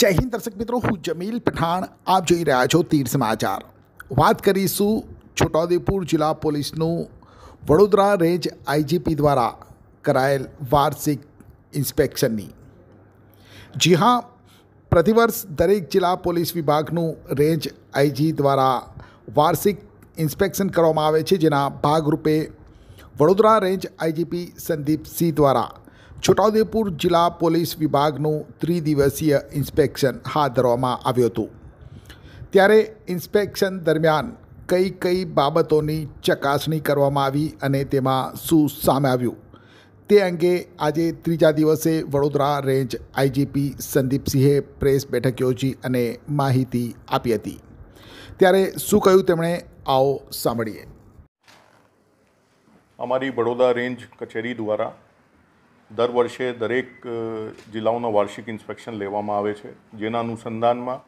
જય હિન્દ દર્શક મિત્રો હું જમીલ પઠાણ આપ જોઈ રહ્યા છો તીર્થ સમાચાર વાત કરીશું છોટાઉદેપુર જિલ્લા પોલીસનું વડોદરા રેન્જ આઈજીપી દ્વારા કરાયેલ વાર્ષિક ઇન્સ્પેક્શનની જી હા પ્રતિવર્ષ દરેક જિલ્લા પોલીસ વિભાગનું રેન્જ આઈજી દ્વારા વાર્ષિક ઇન્સ્પેક્શન કરવામાં આવે છે જેના ભાગરૂપે વડોદરા રેન્જ આઈજીપી સંદીપસિંહ દ્વારા છોટાઉદેપુર જિલ્લા પોલીસ વિભાગનું ત્રિદિવસીય ઇન્સ્પેક્શન હાથ ધરવામાં આવ્યું હતું ત્યારે ઇન્સ્પેક્શન દરમિયાન કઈ કઈ બાબતોની ચકાસણી કરવામાં આવી અને તેમાં શું સામે આવ્યું તે અંગે આજે ત્રીજા દિવસે વડોદરા રેન્જ આઈજીપી સંદીપસિંહે પ્રેસ બેઠક યોજી અને માહિતી આપી હતી ત્યારે શું કહ્યું તેમણે આવો સાંભળીએ અમારી વડોદરા રેન્જ કચેરી દ્વારા દર વર્ષે દરેક જિલ્લાઓના વાર્ષિક ઇન્સ્પેક્શન લેવામાં આવે છે જેના અનુસંધાનમાં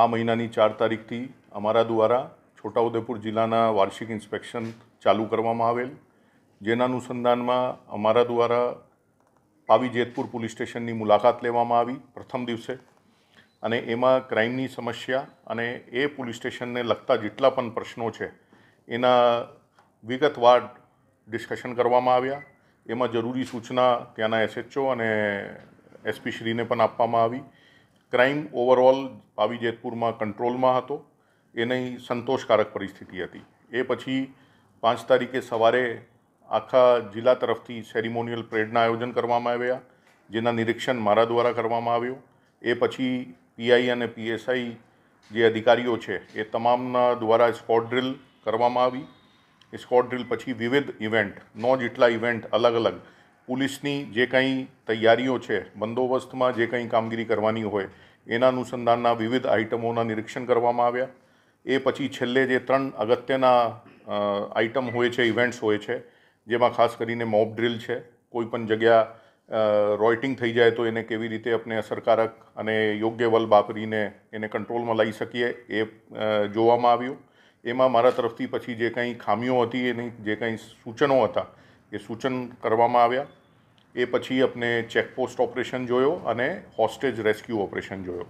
આ મહિનાની ચાર તારીખથી અમારા દ્વારા છોટાઉદેપુર જિલ્લાના વાર્ષિક ઇન્સ્પેક્શન ચાલુ કરવામાં આવેલ જેના અનુસંધાનમાં અમારા દ્વારા પાવી જેતપુર પોલીસ સ્ટેશનની મુલાકાત લેવામાં આવી પ્રથમ દિવસે અને એમાં ક્રાઇમની સમસ્યા અને એ પોલીસ સ્ટેશનને લગતા જેટલા પણ પ્રશ્નો છે એના વિગતવાર ડિસ્કશન કરવામાં આવ્યા એમાં જરૂરી સૂચના ત્યાંના એસએચઓ અને એસપી શ્રીને પણ આપવામાં આવી ક્રાઇમ ઓવરઓલ પાવી જેતપુરમાં કંટ્રોલમાં હતો એની સંતોષકારક પરિસ્થિતિ હતી એ પછી પાંચ તારીખે સવારે આખા જિલ્લા તરફથી સેરિમોનિયલ પરેડના આયોજન કરવામાં આવ્યા જેના નિરીક્ષણ મારા દ્વારા કરવામાં આવ્યું એ પછી પીઆઈ અને પીએસઆઈ જે અધિકારીઓ છે એ તમામના દ્વારા સ્પોટ ડ્રિલ કરવામાં આવી સ્કોટ સ્કોડ્રિલ પછી વિવિધ ઇવેન્ટ નો જેટલા ઇવેન્ટ અલગ અલગ પોલીસની જે કંઈ તૈયારીઓ છે બંદોબસ્તમાં જે કંઈ કામગીરી કરવાની હોય એના અનુસંધાનના વિવિધ આઇટમોના નિરીક્ષણ કરવામાં આવ્યા એ પછી છેલ્લે જે ત્રણ અગત્યના આઇટમ હોય છે ઇવેન્ટ્સ હોય છે જેમાં ખાસ કરીને મોબ ડ્રિલ છે કોઈપણ જગ્યા રોઇટિંગ થઈ જાય તો એને કેવી રીતે આપણે અસરકારક અને યોગ્ય વલ વાપરીને એને કંટ્રોલમાં લઈ શકીએ એ જોવામાં આવ્યું એમાં મારા તરફથી પછી જે કંઈ ખામીઓ હતી એની જે કંઈ સૂચનો હતા એ સૂચન કરવામાં આવ્યા એ પછી આપણે ચેકપોસ્ટ ઓપરેશન જોયો અને હોસ્ટેજ રેસ્ક્યુ ઓપરેશન જોયો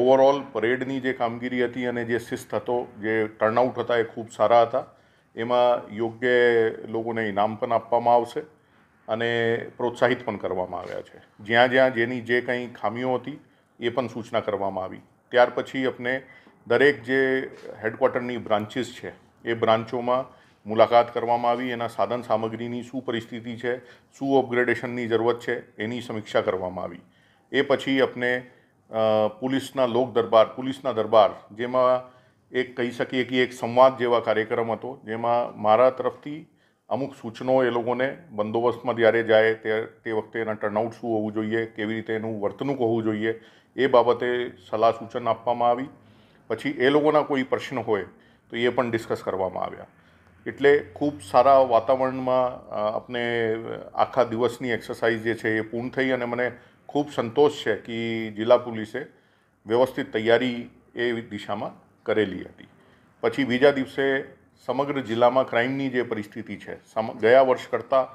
ઓવરઓલ પરેડની જે કામગીરી હતી અને જે શિસ્ત હતો જે ટર્નઆઉટ હતા એ ખૂબ સારા હતા એમાં યોગ્ય લોકોને ઇનામ પણ આપવામાં આવશે અને પ્રોત્સાહિત પણ કરવામાં આવ્યા છે જ્યાં જ્યાં જેની જે કંઈ ખામીઓ હતી એ પણ સૂચના કરવામાં આવી ત્યાર પછી આપણે દરેક જે હેડક્વાર્ટરની બ્રાન્ચીસ છે એ બ્રાન્ચોમાં મુલાકાત કરવામાં આવી એના સાધન સામગ્રીની શું પરિસ્થિતિ છે શું અપગ્રેડેશનની જરૂરત છે એની સમીક્ષા કરવામાં આવી એ પછી આપણે પોલીસના લોક દરબાર પોલીસના દરબાર જેમાં એક કહી શકીએ કે એક સંવાદ જેવા કાર્યક્રમ હતો જેમાં મારા તરફથી અમુક સૂચનો એ લોકોને બંદોબસ્તમાં જ્યારે જાય તે તે વખતે એના ટર્નઆઉટ શું હોવું જોઈએ કેવી રીતે એનું વર્તણૂક હોવું જોઈએ એ બાબતે સલાહ સૂચન આપવામાં આવી પછી એ લોકોના કોઈ પ્રશ્ન હોય તો એ પણ ડિસ્કસ કરવામાં આવ્યા એટલે ખૂબ સારા વાતાવરણમાં આપણે આખા દિવસની એક્સરસાઇઝ જે છે એ પૂર્ણ થઈ અને મને ખૂબ સંતોષ છે કે જિલ્લા પોલીસે વ્યવસ્થિત તૈયારી એ દિશામાં કરેલી હતી પછી બીજા દિવસે સમગ્ર જિલ્લામાં ક્રાઇમની જે પરિસ્થિતિ છે ગયા વર્ષ કરતાં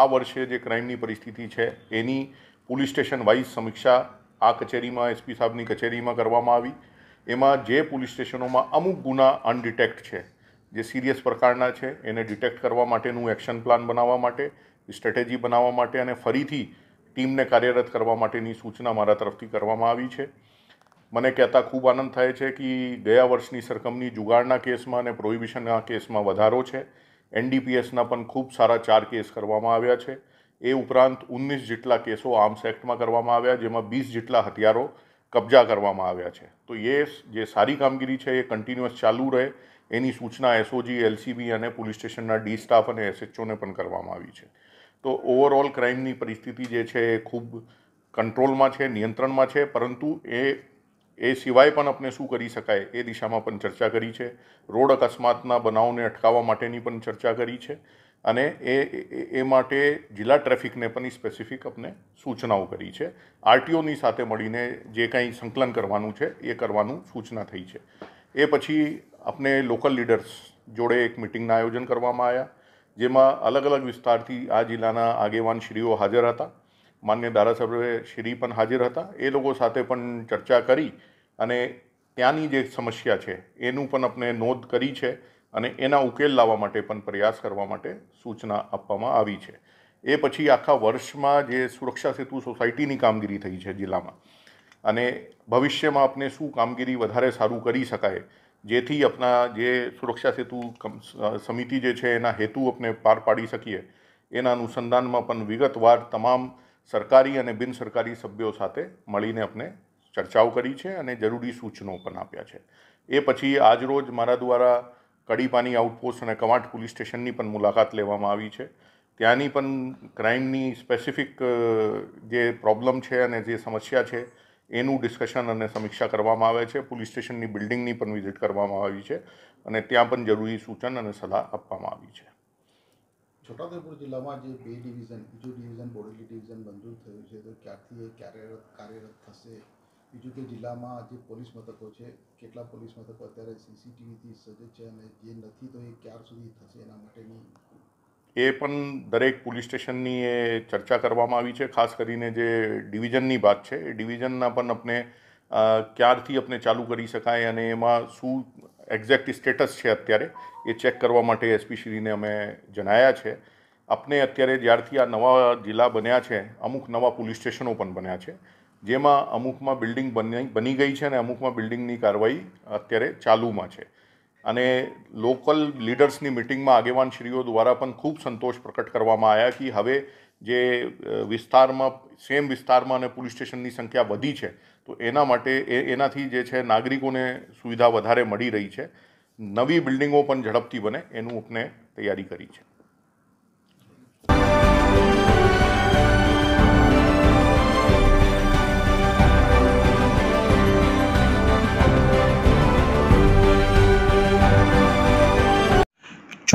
આ વર્ષે જે ક્રાઇમની પરિસ્થિતિ છે એની પોલીસ સ્ટેશન વાઇઝ સમીક્ષા આ કચેરીમાં એસપી સાહેબની કચેરીમાં કરવામાં આવી એમાં જે પોલીસ સ્ટેશનોમાં અમુક ગુના અનડિટેક્ટ છે જે સિરિયસ પ્રકારના છે એને ડિટેક્ટ કરવા માટેનું એક્શન પ્લાન બનાવવા માટે સ્ટ્રેટેજી બનાવવા માટે અને ફરીથી ટીમને કાર્યરત કરવા માટેની સૂચના મારા તરફથી કરવામાં આવી છે મને કહેતા ખૂબ આનંદ થાય છે કે ગયા વર્ષની સરકમની જુગાડના કેસમાં અને પ્રોહિબિશનના કેસમાં વધારો છે એનડીપીએસના પણ ખૂબ સારા ચાર કેસ કરવામાં આવ્યા છે એ ઉપરાંત ઓગણીસ જેટલા કેસો આર્મ્સ એક્ટમાં કરવામાં આવ્યા જેમાં વીસ જેટલા હથિયારો કબજા કરવામાં આવ્યા છે તો એ જે સારી કામગીરી છે એ કન્ટિન્યુઅસ ચાલુ રહે એની સૂચના એસઓજી એલસીબી અને પોલીસ સ્ટેશનના ડી સ્ટાફ અને એસએચઓને પણ કરવામાં આવી છે તો ઓવરઓલ ક્રાઇમની પરિસ્થિતિ જે છે એ ખૂબ કંટ્રોલમાં છે નિયંત્રણમાં છે પરંતુ એ એ સિવાય પણ આપણે શું કરી શકાય એ દિશામાં પણ ચર્ચા કરી છે રોડ અકસ્માતના બનાવોને અટકાવવા માટેની પણ ચર્ચા કરી છે અને એ એ માટે જિલ્લા ટ્રાફિકને પણ સ્પેસિફિક આપણે સૂચનાઓ કરી છે આરટીઓની સાથે મળીને જે કંઈ સંકલન કરવાનું છે એ કરવાનું સૂચના થઈ છે એ પછી આપણે લોકલ લીડર્સ જોડે એક મિટિંગના આયોજન કરવામાં આવ્યા જેમાં અલગ અલગ વિસ્તારથી આ જિલ્લાના આગેવાન શ્રીઓ હાજર હતા માન્ય ધારાસભ્ય શ્રી પણ હાજર હતા એ લોકો સાથે પણ ચર્ચા કરી અને ત્યાંની જે સમસ્યા છે એનું પણ આપણે નોંધ કરી છે અને એના ઉકેલ લાવવા માટે પણ પ્રયાસ કરવા માટે સૂચના આપવામાં આવી છે એ પછી આખા વર્ષમાં જે સુરક્ષા સેતુ સોસાયટીની કામગીરી થઈ છે જિલ્લામાં અને ભવિષ્યમાં આપણે શું કામગીરી વધારે સારું કરી શકાય જેથી આપના જે સુરક્ષા સેતુ સમિતિ જે છે એના હેતુ આપણે પાર પાડી શકીએ એના અનુસંધાનમાં પણ વિગતવાર તમામ સરકારી અને બિન સરકારી સભ્યો સાથે મળીને આપણે ચર્ચાઓ કરી છે અને જરૂરી સૂચનો પણ આપ્યા છે એ પછી આજરોજ મારા દ્વારા કડીપાની આઉટપોસ્ટ અને કવાંટ પોલીસ સ્ટેશનની પણ મુલાકાત લેવામાં આવી છે ત્યાંની પણ ક્રાઇમની સ્પેસિફિક જે પ્રોબ્લેમ છે અને જે સમસ્યા છે એનું ડિસ્કશન અને સમીક્ષા કરવામાં આવે છે પોલીસ સ્ટેશનની બિલ્ડિંગની પણ વિઝિટ કરવામાં આવી છે અને ત્યાં પણ જરૂરી સૂચન અને સલાહ આપવામાં આવી છે છોટાઉદેપુર જિલ્લામાં જે બે ડિવિઝન બીજું ડિવિઝન બોડેલી ડિવિઝન મંજૂર થયું છે તો ક્યાંથી એ કાર્યરત કાર્યરત થશે બીજું કે જિલ્લામાં જે પોલીસ મથકો છે કેટલા પોલીસ મથકો અત્યારે સીસીટીવીથી સજ્જ છે અને જે નથી તો એ ક્યાર સુધી થશે એના માટેની એ પણ દરેક પોલીસ સ્ટેશનની એ ચર્ચા કરવામાં આવી છે ખાસ કરીને જે ડિવિઝનની વાત છે એ ડિવિઝનના પણ આપણે ક્યારથી આપણે ચાલુ કરી શકાય અને એમાં શું એક્ઝેક્ટ સ્ટેટસ છે અત્યારે એ ચેક કરવા માટે એસપીશ્રીને અમે જણાયા છે આપણે અત્યારે જ્યારથી આ નવા જિલ્લા બન્યા છે અમુક નવા પોલીસ સ્ટેશનો પણ બન્યા છે જેમાં અમુકમાં બિલ્ડિંગ બની બની ગઈ છે અને અમુકમાં બિલ્ડિંગની કાર્યવાહી અત્યારે ચાલુમાં છે અને લોકલ લીડર્સની મિટિંગમાં આગેવાનશ્રીઓ દ્વારા પણ ખૂબ સંતોષ પ્રકટ કરવામાં આવ્યા કે હવે જે વિસ્તારમાં સેમ વિસ્તારમાં અને પોલીસ સ્ટેશનની સંખ્યા વધી છે તો એના માટે એ એનાથી જે છે નાગરિકોને સુવિધા વધારે મળી રહી છે નવી બિલ્ડિંગો પણ ઝડપથી બને એનું આપણે તૈયારી કરી છે